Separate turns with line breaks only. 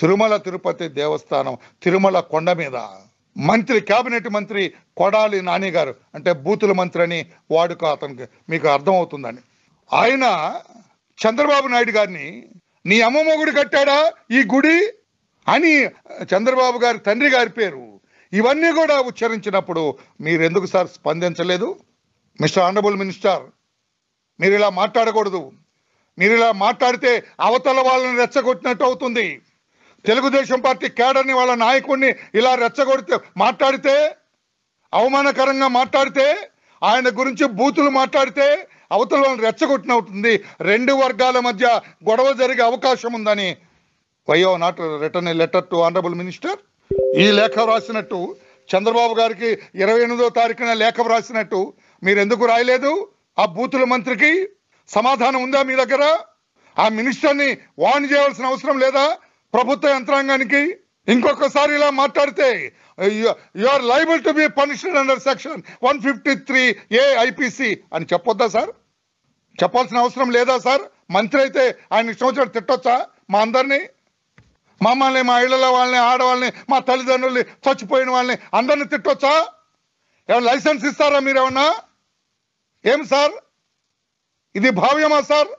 తిరుమల తిరుపతి దేవస్థానం తిరుమల కొండ మీద మంత్రి కేబినెట్ మంత్రి కొడాలి నాని గారు అంటే బూతుల మంత్రి అని వాడుక అతనికి మీకు అర్థమవుతుందని ఆయన చంద్రబాబు నాయుడు గారిని నీ అమ్మమ్మ గుడి కట్టాడా ఈ గుడి అని చంద్రబాబు గారి తండ్రి గారి పేరు ఇవన్నీ కూడా ఉచ్చరించినప్పుడు మీరు ఎందుకు సార్ స్పందించలేదు మిస్టర్ ఆనరబుల్ మినిస్టర్ మీరు ఇలా మాట్లాడకూడదు మీరు ఇలా మాట్లాడితే అవతల వాళ్ళని రెచ్చగొట్టినట్టు అవుతుంది తెలుగుదేశం పార్టీ కేడర్ని వాళ్ళ నాయకుడిని ఇలా రెచ్చగొడితే మాట్లాడితే అవమానకరంగా మాట్లాడితే ఆయన గురించి బూతులు మాట్లాడితే అవతల వాళ్ళని రెచ్చగొట్టిన అవుతుంది రెండు వర్గాల మధ్య గొడవ జరిగే అవకాశం ఉందని వయో not return letter to honourable minister ఈ లేఖ రాసినట్టు చంద్రబాబు గారికి ఇరవై ఎనిమిదో తారీఖున లేఖ రాసినట్టు మీరు ఎందుకు రాయలేదు ఆ బూతుల మంత్రికి సమాధానం ఉందా మీ దగ్గర ఆ మినిస్టర్ని వార్న్ చేయాల్సిన అవసరం లేదా ప్రభుత్వ యంత్రాంగానికి ఇంకొకసారి ఇలా మాట్లాడితే you are liable to be punished under section one fifty three A IPC అని చెప్పొద్దా సార్ చెప్పాల్సిన అవసరం లేదా సార్ మంత్రి అయితే ఆయన సంవత్సరాలు తిట్టొచ్చా మా అందరినీ మమ్మల్ని మా ఇళ్ళ వాళ్ళని ఆడవాళ్ళని మా తల్లిదండ్రుల్ని చచ్చిపోయిన వాళ్ళని అందరిని తిట్టొచ్చా ఏమైనా లైసెన్స్ ఇస్తారా మీరేమన్నా ఏం సార్ ఇది భావ్యమా సార్